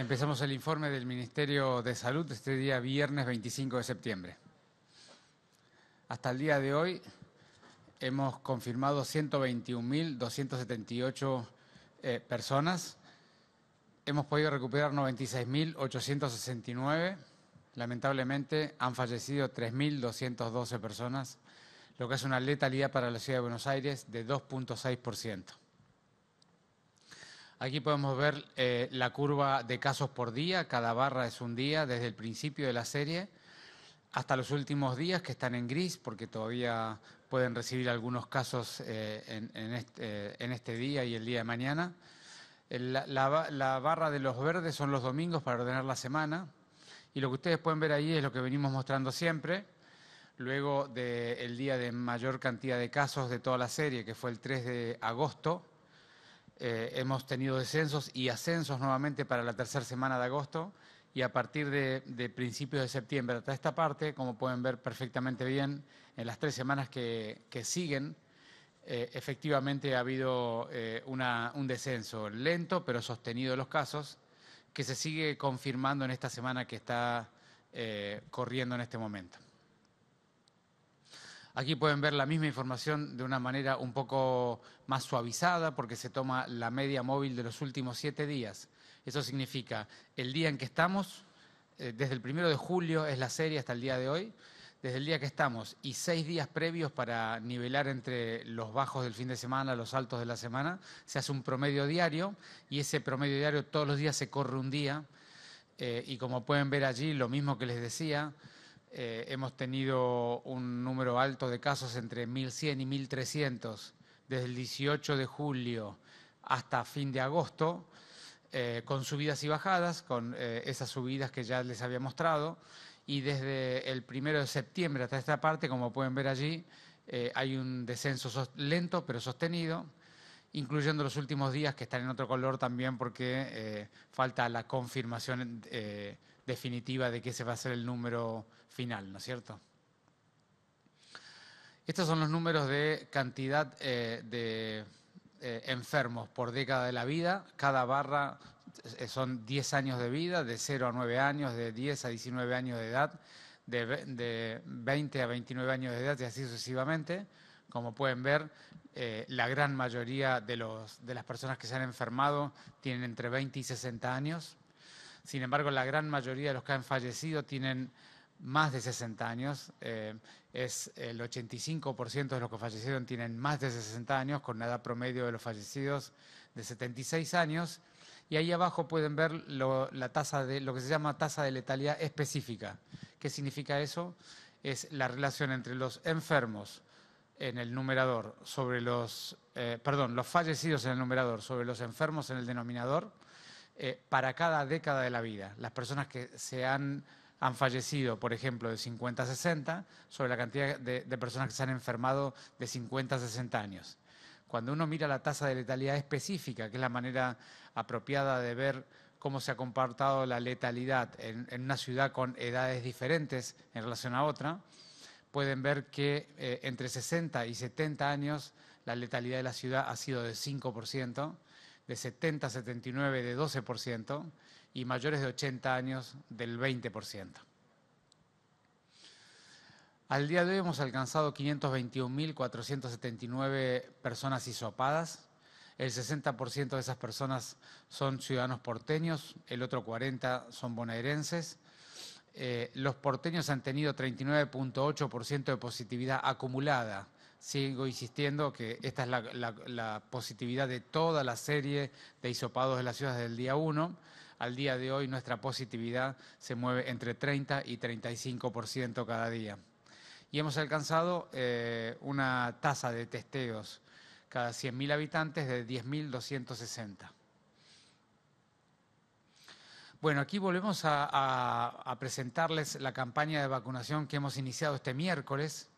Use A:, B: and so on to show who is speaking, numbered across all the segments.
A: Empezamos el informe del Ministerio de Salud este día viernes 25 de septiembre. Hasta el día de hoy hemos confirmado 121.278 eh, personas. Hemos podido recuperar 96.869. Lamentablemente han fallecido 3.212 personas, lo que es una letalidad para la ciudad de Buenos Aires de 2.6%. Aquí podemos ver eh, la curva de casos por día, cada barra es un día desde el principio de la serie hasta los últimos días que están en gris porque todavía pueden recibir algunos casos eh, eh, en, este, día y el día de mañana. La, barra de los verdes son los domingos para ordenar la semana y lo que ustedes pueden ver ahí es lo que venimos mostrando siempre. Luego del día de mayor cantidad de casos de toda la serie, que fue el 3 de agosto, eh, hemos tenido descensos y ascensos nuevamente para la tercera semana de agosto y a partir de, principios de septiembre hasta esta parte, como pueden ver perfectamente bien, en las tres semanas que, siguen, eh, efectivamente ha habido eh, un descenso lento pero sostenido de los casos que se sigue confirmando en esta semana que está corriendo en este momento. Aquí pueden ver la misma información de una manera un poco más suavizada porque se toma la media móvil de los últimos siete días. Eso significa el día en que estamos, eh, desde el primero de julio es la serie hasta el día de hoy, desde el día que estamos y seis días previos para nivelar entre los bajos del fin de semana, los altos de la semana, se hace un promedio diario y ese promedio diario todos los días se corre un día. Eh, y como pueden ver allí, lo mismo que les decía, eh, hemos tenido un número alto de casos entre 1.100 y 1.300 desde el 18 de julio hasta fin de agosto, eh, con subidas y bajadas, con eh, esas subidas que ya les había mostrado. Y desde el primero de septiembre hasta esta parte, como pueden ver allí, hay un descenso lento pero sostenido, incluyendo los últimos días que están en otro color también porque falta la confirmación definitiva de que ese va a ser el número final, ¿no es cierto? Estos son los números de cantidad eh, de eh, enfermos por década de la vida. Cada barra eh, son 10 años de vida, de 0 a 9 años, de 10 a 19 años de edad, de, 20 a 29 años de edad y así sucesivamente. Como pueden ver, la gran mayoría de las personas que se han enfermado tienen entre 20 y 60 años. Sin embargo, la gran mayoría de los que han fallecido tienen más de 60 años. Eh, es el 85% de los que fallecieron tienen más de 60 años, con una edad promedio de los fallecidos de 76 años. Y ahí abajo pueden ver lo, la tasa de lo que se llama tasa de letalidad específica. ¿Qué significa eso? Es la relación entre los enfermos en el numerador sobre los, eh, perdón, los fallecidos en el numerador sobre los enfermos en el denominador eh, para cada década de la vida. Las personas que se han, han fallecido, por ejemplo, de 50 a 60, sobre la cantidad de, personas que se han enfermado de 50 a 60 años. Cuando uno mira la tasa de letalidad específica, que es la manera apropiada de ver cómo se ha compartido la letalidad en, una ciudad con edades diferentes en relación a otra, pueden ver que eh, entre 60 y 70 años la letalidad de la ciudad ha sido de 5%, de 70 a 79 de 12% y mayores de 80 años del 20%. Al día de hoy hemos alcanzado 521.479 personas hisopadas. El 60% de esas personas son ciudadanos porteños, el otro 40% son bonaerenses. Eh, los porteños han tenido 39.8% de positividad acumulada sigo insistiendo que esta es la, positividad de toda la serie de isopados de las ciudades del día 1. Al día de hoy nuestra positividad se mueve entre 30 y 35% cada día. Y hemos alcanzado eh, una tasa de testeos cada 100.000 habitantes de 10.260. Bueno, aquí volvemos a presentarles la campaña de vacunación que hemos iniciado este miércoles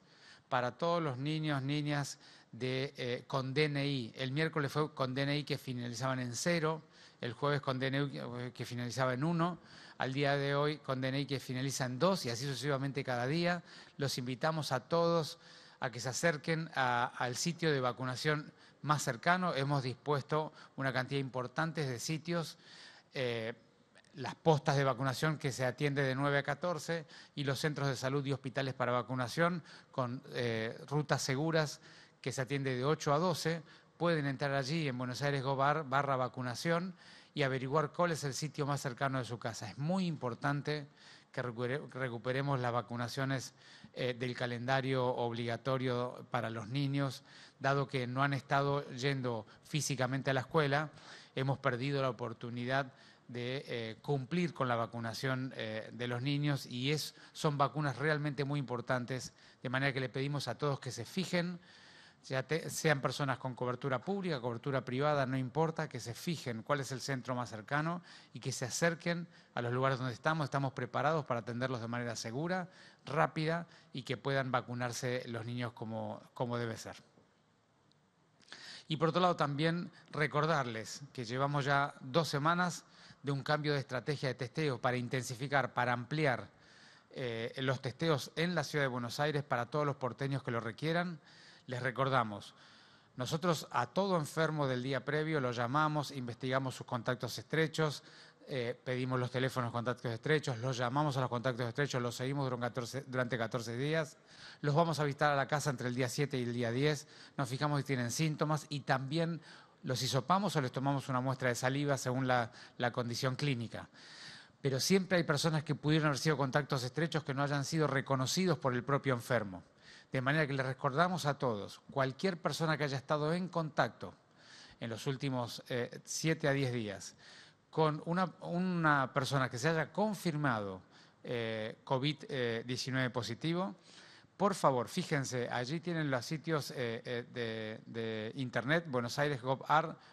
A: para todos los niños, niñas eh, con DNI. El miércoles fue con DNI que finalizaban en cero, el jueves con DNI que finalizaba en uno, al día de hoy con DNI que finaliza en dos y así sucesivamente cada día. Los invitamos a todos a que se acerquen al sitio de vacunación más cercano. Hemos dispuesto una cantidad importante de sitios. Eh, las postas de vacunación que se atiende de 9 a 14 y los centros de salud y hospitales para vacunación con eh, rutas seguras que se atiende de 8 a 12, pueden entrar allí en Buenos Aires Gobar barra vacunación y averiguar cuál es el sitio más cercano de su casa. Es muy importante que recuperemos las vacunaciones eh, del calendario obligatorio para los niños, dado que no han estado yendo físicamente a la escuela, hemos perdido la oportunidad de eh, cumplir con la vacunación eh, de los niños y es, son vacunas realmente muy importantes, de manera que le pedimos a todos que se fijen, ya sean personas con cobertura pública, cobertura privada, no importa, que se fijen cuál es el centro más cercano y que se acerquen a los lugares donde estamos, estamos preparados para atenderlos de manera segura, rápida y que puedan vacunarse los niños como, como debe ser. Y por otro lado también recordarles que llevamos ya dos semanas de un cambio de estrategia de testeo para intensificar, para ampliar eh, los testeos en la ciudad de Buenos Aires para todos los porteños que lo requieran. Les recordamos, nosotros a todo enfermo del día previo lo llamamos, investigamos sus contactos estrechos, eh, pedimos los teléfonos contactos estrechos, los llamamos a los contactos estrechos, los seguimos durante 14, durante 14 días, los vamos a visitar a la casa entre el día 7 y el día 10, nos fijamos si tienen síntomas y también los hisopamos o les tomamos una muestra de saliva según la, condición clínica. Pero siempre hay personas que pudieron haber sido contactos estrechos que no hayan sido reconocidos por el propio enfermo. De manera que les recordamos a todos, cualquier persona que haya estado en contacto en los últimos 7 eh, a 10 días con una, persona que se haya confirmado eh, COVID-19 eh, positivo, por favor, fíjense, allí tienen los sitios eh, eh, de, internet, Buenos Aires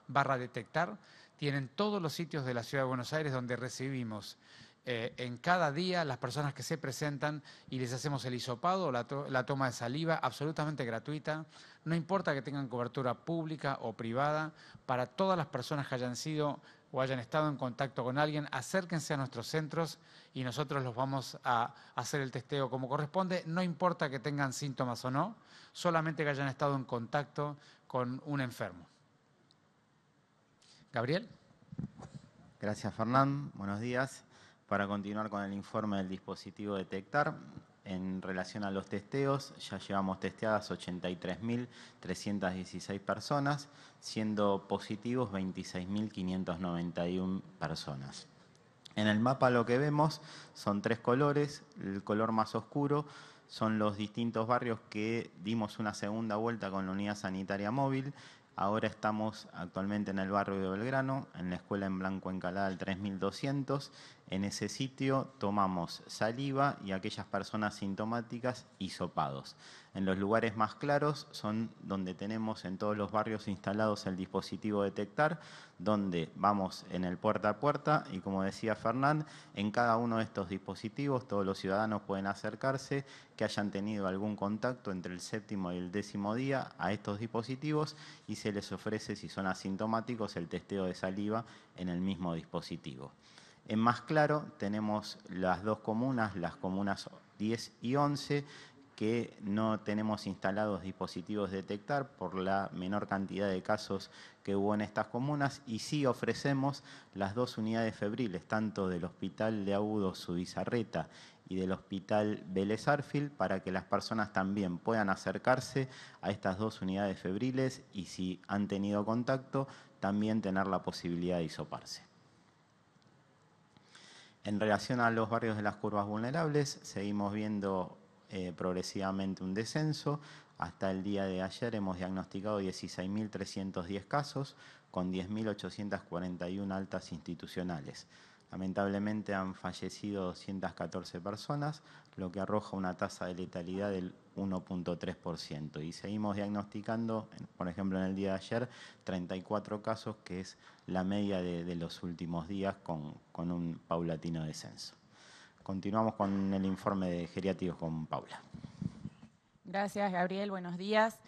A: barra detectar, tienen todos los sitios de la ciudad de Buenos Aires donde recibimos eh, en cada día las personas que se presentan y les hacemos el hisopado, la, la toma de saliva, absolutamente gratuita, no importa que tengan cobertura pública o privada, para todas las personas que hayan sido o hayan estado en contacto con alguien, acérquense a nuestros centros y nosotros los vamos a hacer el testeo como corresponde. No importa que tengan síntomas o no, solamente que hayan estado en contacto con un enfermo.
B: Gabriel. Gracias, Fernán. Buenos días. Para continuar con el informe del dispositivo Detectar, en relación a los testeos, ya llevamos testeadas 83.316 personas, siendo positivos 26.591 personas. En el mapa lo que vemos son tres colores, el color más oscuro son los distintos barrios que dimos una segunda vuelta con la unidad sanitaria móvil. Ahora estamos actualmente en el barrio de Belgrano, en la escuela en Blanco Encalada el 3200, en ese sitio tomamos saliva y aquellas personas sintomáticas hisopados. En los lugares más claros son donde tenemos en todos los barrios instalados el dispositivo detectar, donde vamos en el puerta a puerta y como decía Fernán, en cada uno de estos dispositivos todos los ciudadanos pueden acercarse que hayan tenido algún contacto entre el séptimo y el décimo día a estos dispositivos y se les ofrece, si son asintomáticos, el testeo de saliva en el mismo dispositivo. En Más Claro tenemos las dos comunas, las comunas 10 y 11, que no tenemos instalados dispositivos de detectar por la menor cantidad de casos que hubo en estas comunas y sí ofrecemos las dos unidades febriles, tanto del Hospital de Agudos Subizarreta y del Hospital Vélez Arfil, para que las personas también puedan acercarse a estas dos unidades febriles y si han tenido contacto, también tener la posibilidad de isoparse. En relación a los barrios de las curvas vulnerables, seguimos viendo eh, progresivamente un descenso. Hasta el día de ayer hemos diagnosticado 16.310 casos con 10.841 altas institucionales. Lamentablemente han fallecido 214 personas, lo que arroja una tasa de letalidad del 1.3%. Y seguimos diagnosticando, por ejemplo, en el día de ayer, 34 casos, que es la media de, los últimos días con, un paulatino descenso. Continuamos con el informe de geriátricos con Paula.
C: Gracias, Gabriel. Buenos días.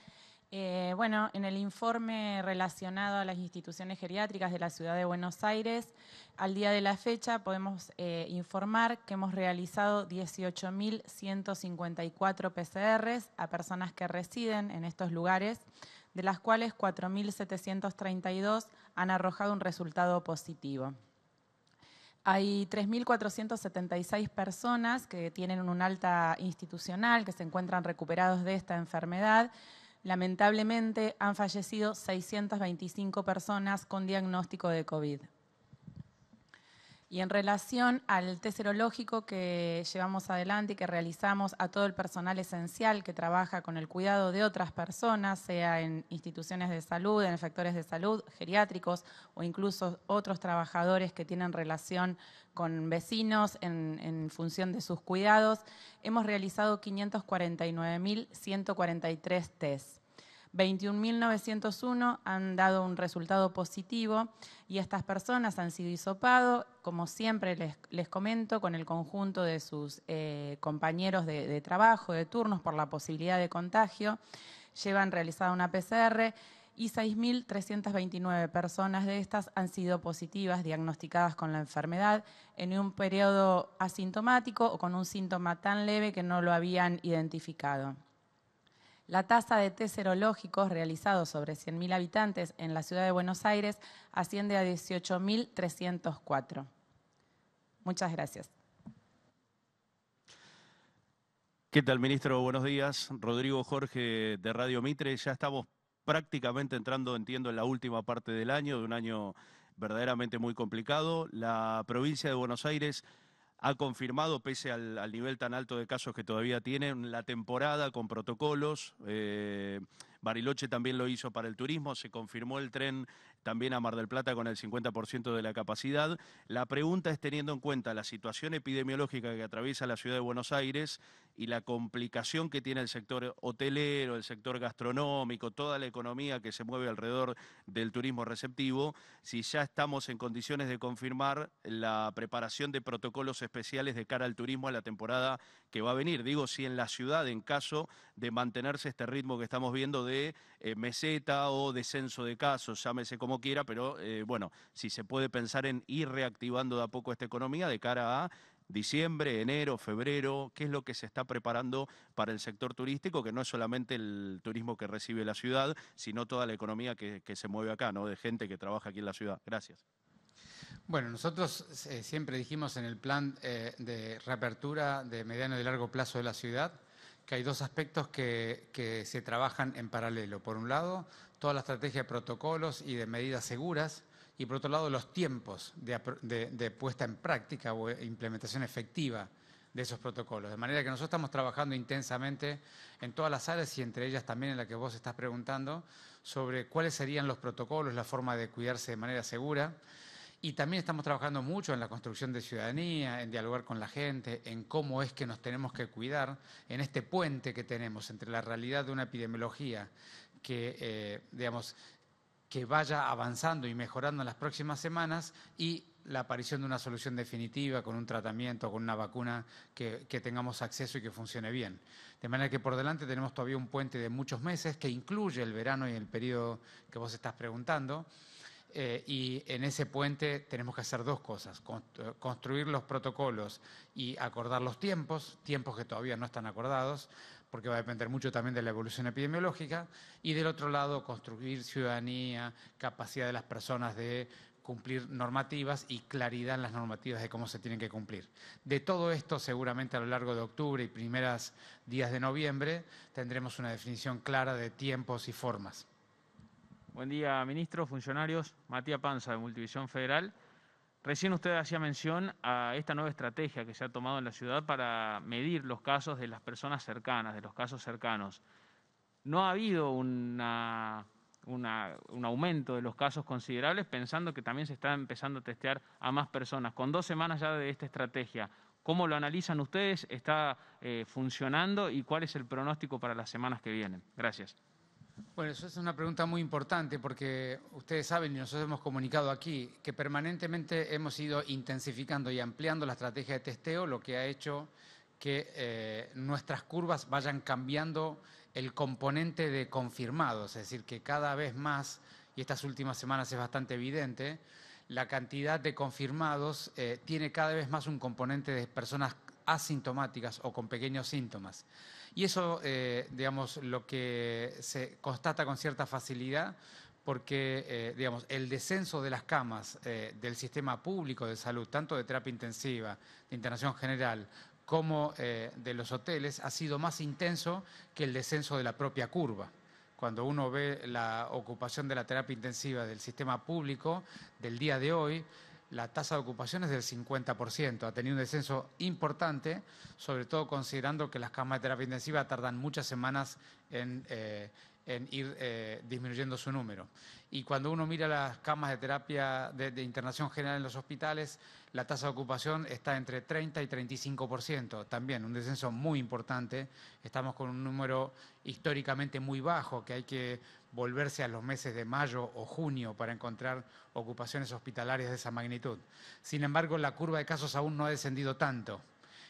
C: Eh, bueno, en el informe relacionado a las instituciones geriátricas de la Ciudad de Buenos Aires, al día de la fecha podemos eh, informar que hemos realizado 18.154 PCRs a personas que residen en estos lugares, de las cuales 4.732 han arrojado un resultado positivo. Hay 3.476 personas que tienen un alta institucional, que se encuentran recuperados de esta enfermedad, lamentablemente han fallecido 625 personas con diagnóstico de COVID. Y en relación al test serológico que llevamos adelante y que realizamos a todo el personal esencial que trabaja con el cuidado de otras personas, sea en instituciones de salud, en factores de salud, geriátricos o incluso otros trabajadores que tienen relación con vecinos en, función de sus cuidados, hemos realizado 549.143 tests. 21.901 han dado un resultado positivo y estas personas han sido hisopado, como siempre les, comento, con el conjunto de sus eh, compañeros de, de trabajo, de turnos, por la posibilidad de contagio. Llevan realizada una PCR y 6.329 personas de estas han sido positivas, diagnosticadas con la enfermedad en un periodo asintomático o con un síntoma tan leve que no lo habían identificado. La tasa de test realizados sobre 100.000 habitantes en la ciudad de Buenos Aires asciende a 18.304. Muchas gracias.
D: ¿Qué tal, ministro? Buenos días. Rodrigo Jorge de Radio Mitre. Ya estamos prácticamente entrando, entiendo, en la última parte del año, de un año verdaderamente muy complicado. La provincia de Buenos Aires ha confirmado, pese al, nivel tan alto de casos que todavía tiene, la temporada con protocolos. Eh, Bariloche también lo hizo para el turismo, se confirmó el tren también a Mar del Plata con el 50% de la capacidad. La pregunta es teniendo en cuenta la situación epidemiológica que atraviesa la ciudad de Buenos Aires y la complicación que tiene el sector hotelero, el sector gastronómico, toda la economía que se mueve alrededor del turismo receptivo, si ya estamos en condiciones de confirmar la preparación de protocolos especiales de cara al turismo a la temporada que va a venir. Digo, si en la ciudad, en caso de mantenerse este ritmo que estamos viendo de eh, meseta o descenso de casos, llámese como quiera, pero eh, bueno, si se puede pensar en ir reactivando de a poco esta economía de cara a diciembre, enero, febrero, qué es lo que se está preparando para el sector turístico, que no es solamente el turismo que recibe la ciudad, sino toda la economía que, se mueve acá, ¿no? De gente que trabaja aquí en la ciudad. Gracias.
A: Bueno, nosotros eh, siempre dijimos en el plan eh, de reapertura de mediano y largo plazo de la ciudad que hay dos aspectos que, que se trabajan en paralelo. Por un lado, toda la estrategia de protocolos y de medidas seguras, y por otro lado los tiempos de, puesta en práctica o implementación efectiva de esos protocolos. De manera que nosotros estamos trabajando intensamente en todas las áreas y entre ellas también en la que vos estás preguntando sobre cuáles serían los protocolos, la forma de cuidarse de manera segura. Y también estamos trabajando mucho en la construcción de ciudadanía, en dialogar con la gente, en cómo es que nos tenemos que cuidar en este puente que tenemos entre la realidad de una epidemiología que, eh, digamos, que vaya avanzando y mejorando en las próximas semanas y la aparición de una solución definitiva con un tratamiento, con una vacuna que, tengamos acceso y que funcione bien. De manera que por delante tenemos todavía un puente de muchos meses que incluye el verano y el periodo que vos estás preguntando. Eh, y en ese puente tenemos que hacer dos cosas, construir los protocolos y acordar los tiempos, tiempos que todavía no están acordados, porque va a depender mucho también de la evolución epidemiológica, y del otro lado construir ciudadanía, capacidad de las personas de cumplir normativas y claridad en las normativas de cómo se tienen que cumplir. De todo esto, seguramente a lo largo de octubre y primeros días de noviembre, tendremos una definición clara de tiempos y formas. Buen
D: día, ministro, funcionarios. Matías Panza, de Multivisión Federal. Recién usted hacía mención a esta nueva estrategia que se ha tomado en la ciudad para medir los casos de las personas cercanas, de los casos cercanos. No ha habido un aumento de los casos considerables, pensando que también se está empezando a testear a más personas. Con dos semanas ya de esta estrategia, ¿Cómo lo analizan ustedes? ¿Está eh, funcionando? ¿Y cuál es el pronóstico para las semanas que vienen? Gracias.
A: Bueno, eso es una pregunta muy importante porque ustedes saben y nosotros hemos comunicado aquí que permanentemente hemos ido intensificando y ampliando la estrategia de testeo, lo que ha hecho que eh, nuestras curvas vayan cambiando el componente de confirmados, es decir, que cada vez más, y estas últimas semanas es bastante evidente, la cantidad de confirmados eh, tiene cada vez más un componente de personas asintomáticas o con pequeños síntomas. Y eso, eh, digamos, lo que se constata con cierta facilidad porque, eh, digamos, el descenso de las camas eh, del sistema público de salud, tanto de terapia intensiva, de internación general, como de los hoteles, ha sido más intenso que el descenso de la propia curva cuando uno ve la ocupación de la terapia intensiva del sistema público del día de hoy, la tasa de ocupación es del 50%. Ha tenido un descenso importante, sobre todo considerando que las camas de terapia intensiva tardan muchas semanas en, eh, en ir eh, disminuyendo su número. Y cuando uno mira las camas de terapia de, internación general en los hospitales, la tasa de ocupación está entre 30 y 35%, también un descenso muy importante. Estamos con un número históricamente muy bajo, que hay que volverse a los meses de mayo o junio para encontrar ocupaciones hospitalarias de esa magnitud. Sin embargo, la curva de casos aún no ha descendido tanto.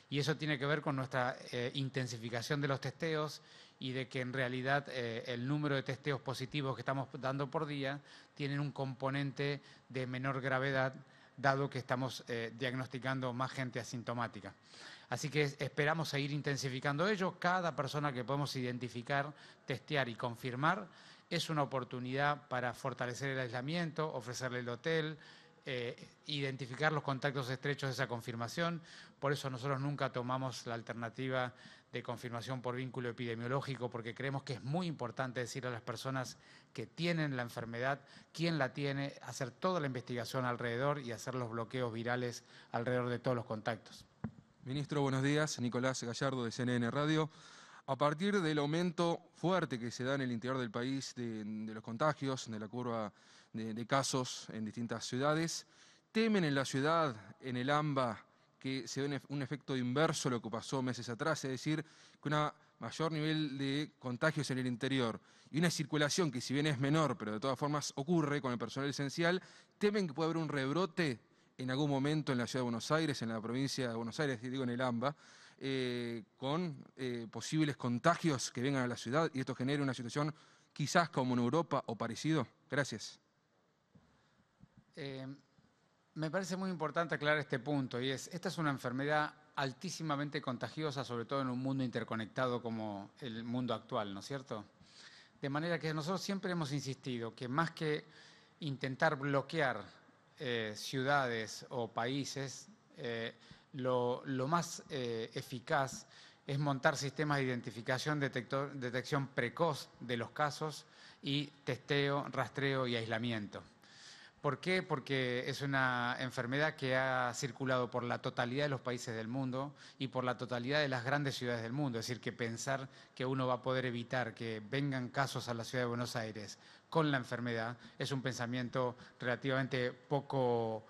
A: Y eso tiene que ver con nuestra eh, intensificación de los testeos y de que en realidad eh, el número de testeos positivos que estamos dando por día tienen un componente de menor gravedad, dado que estamos eh, diagnosticando más gente asintomática. Así que esperamos seguir intensificando ello. Cada persona que podemos identificar, testear y confirmar es una oportunidad para fortalecer el aislamiento, ofrecerle el hotel, eh, identificar los contactos estrechos de esa confirmación. Por eso nosotros nunca tomamos la alternativa de confirmación por vínculo epidemiológico, porque creemos que es muy importante decir a las personas que tienen la enfermedad, quién la tiene, hacer toda la investigación alrededor y hacer los bloqueos virales alrededor de todos los contactos.
B: Ministro, buenos días. Nicolás Gallardo de CNN Radio.
D: A partir del aumento fuerte que se da en el interior del país de, de los contagios, de la curva de, casos en distintas ciudades. Temen en la ciudad, en el
A: AMBA, que se dé un efecto inverso a lo que pasó meses atrás, es decir, que un mayor nivel de contagios en el interior y una circulación que si bien es menor, pero de todas formas ocurre con el personal esencial, temen que pueda haber un rebrote en algún momento en la ciudad de Buenos Aires, en la provincia de Buenos Aires, digo en el AMBA, eh, con eh, posibles contagios que vengan a la ciudad y esto genere una situación quizás como en Europa o parecido. Gracias. Eh, me parece muy importante aclarar este punto y es, esta es una enfermedad altísimamente contagiosa, sobre todo en un mundo interconectado como el mundo actual, ¿no es cierto? De manera que nosotros siempre hemos insistido que más que intentar bloquear eh, ciudades o países, eh, lo, más eficaz es montar sistemas de identificación, detección precoz de los casos y testeo, rastreo y aislamiento. ¿Por qué? Porque es una enfermedad que ha circulado por la totalidad de los países del mundo y por la totalidad de las grandes ciudades del mundo. Es decir, que pensar que uno va a poder evitar que vengan casos a la ciudad de Buenos Aires con la enfermedad es un pensamiento relativamente poco,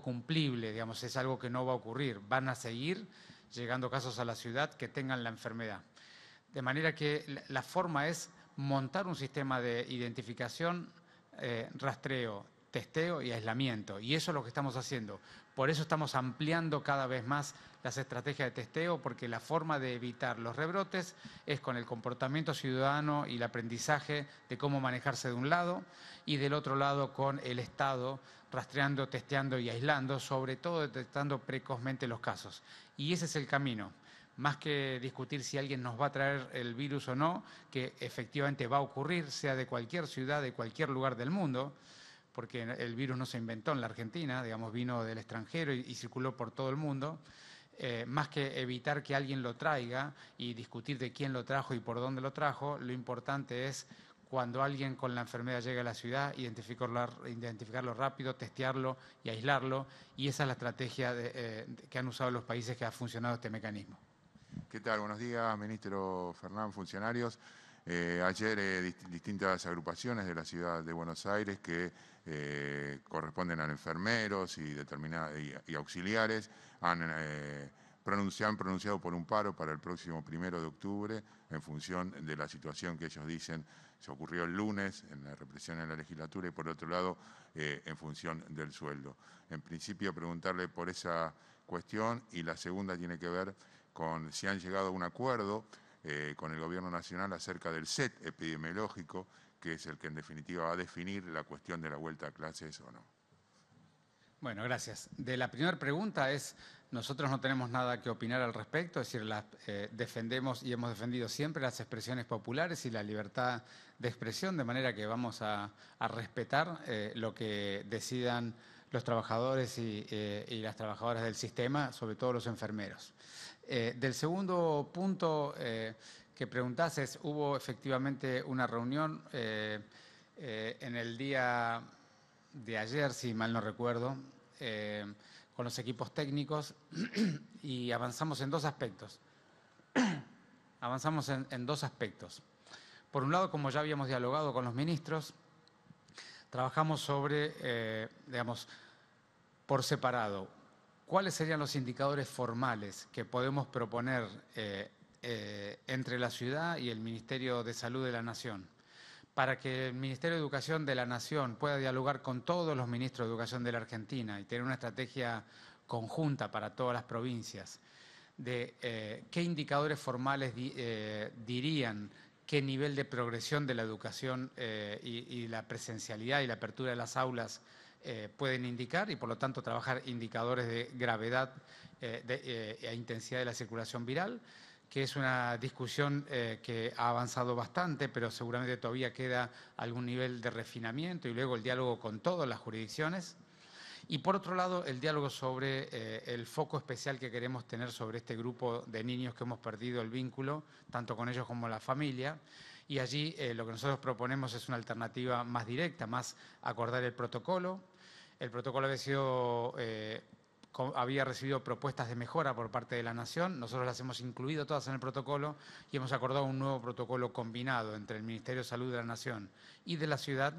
A: cumplible, digamos, es algo que no va a ocurrir. Van a seguir llegando casos a la ciudad que tengan la enfermedad. De manera que la forma es montar un sistema de identificación eh, rastreo, testeo y aislamiento. Y eso es lo que estamos haciendo. Por eso estamos ampliando cada vez más las estrategias de testeo, porque la forma de evitar los rebrotes es con el comportamiento ciudadano y el aprendizaje de cómo manejarse de un lado y del otro lado con el Estado rastreando, testeando y aislando, sobre todo detectando precozmente los casos. Y ese es el camino más que discutir si alguien nos va a traer el virus o no, que efectivamente va a ocurrir, sea de cualquier ciudad, de cualquier lugar del mundo, porque el virus no se inventó en la Argentina, digamos, vino del extranjero y, circuló por todo el mundo. Eh, más que evitar que alguien lo traiga y discutir de quién lo trajo y por dónde lo trajo, lo importante es cuando alguien con la enfermedad llega a la ciudad, identificarlo, rápido, testearlo y aislarlo. Y esa es la estrategia eh, que han usado los países que ha funcionado este mecanismo.
B: ¿Qué tal? Buenos días, ministro Fernán, funcionarios. Eh, ayer eh, distintas agrupaciones de la ciudad de Buenos Aires que eh, corresponden a enfermeros y, auxiliares han, han pronunciado por un paro para el próximo primero de octubre en función de la situación que ellos dicen se ocurrió el lunes en la represión en la legislatura y por otro lado en función del sueldo. En principio preguntarle por esa cuestión y la segunda tiene que ver con si han llegado a un acuerdo eh, con el Gobierno Nacional acerca del set epidemiológico, que es el que en definitiva va a definir la cuestión de la vuelta a clases o no.
A: Bueno, gracias. De la primera pregunta es, nosotros no tenemos nada que opinar al respecto, es decir, las, eh, defendemos y hemos defendido siempre las expresiones populares y la libertad de expresión, de manera que vamos a, respetar eh, lo que decidan los trabajadores eh, y, las trabajadoras del sistema, sobre todo los enfermeros. Eh, del segundo punto eh, que preguntás es, hubo efectivamente una reunión en el día de ayer, si mal no recuerdo, con los equipos técnicos y avanzamos en dos aspectos. avanzamos en dos aspectos. Por un lado, como ya habíamos dialogado con los ministros, trabajamos sobre, eh, digamos, por separado, cuáles serían los indicadores formales que podemos proponer eh, eh, entre la ciudad y el Ministerio de Salud de la Nación para que el Ministerio de Educación de la Nación pueda dialogar con todos los ministros de Educación de la Argentina y tener una estrategia conjunta para todas las provincias de qué indicadores formales dirían qué nivel de progresión de la educación eh, y, la presencialidad y la apertura de las aulas eh, pueden indicar y por lo tanto trabajar indicadores de gravedad eh, e intensidad de la circulación viral que es una discusión que ha avanzado bastante, pero seguramente todavía queda algún nivel de refinamiento y luego el diálogo con todas las jurisdicciones. Y por otro lado, el diálogo sobre eh, el foco especial que queremos tener sobre este grupo de niños que hemos perdido el vínculo, tanto con ellos como la familia. Y allí eh, lo que nosotros proponemos es una alternativa más directa, más acordar el protocolo. El protocolo había eh, había recibido propuestas de mejora por parte de la Nación, nosotros las hemos incluido todas en el protocolo y hemos acordado un nuevo protocolo combinado entre el Ministerio de Salud de la Nación y de la ciudad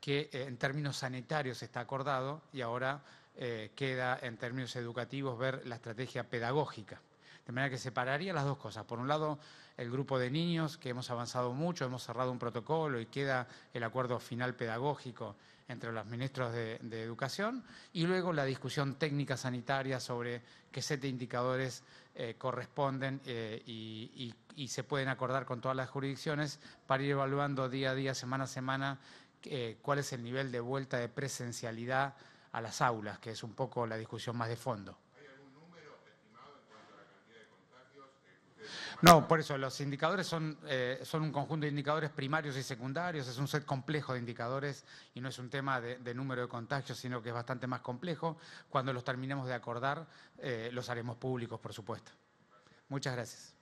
A: que eh, en términos sanitarios está acordado y ahora eh, queda en términos educativos ver la estrategia pedagógica. De manera que separaría las dos cosas. Por un lado, el grupo de niños, que hemos avanzado mucho, hemos cerrado un protocolo y queda el acuerdo final pedagógico entre los ministros de, Educación, y luego la discusión técnica sanitaria sobre qué set de indicadores eh, corresponden y se pueden acordar con todas las jurisdicciones para ir evaluando día a día, semana a semana, eh, cuál es el nivel de vuelta de presencialidad a las aulas, que es un poco la discusión más de fondo. ¿Hay algún número estimado en cuanto a la cantidad de contagios? no, por eso los indicadores son, eh, son un conjunto de indicadores primarios y secundarios, es un set complejo de indicadores y no es un tema de, de número de contagios, sino que es bastante más complejo. Cuando los terminemos de acordar, eh, los haremos públicos, por supuesto. Muchas gracias.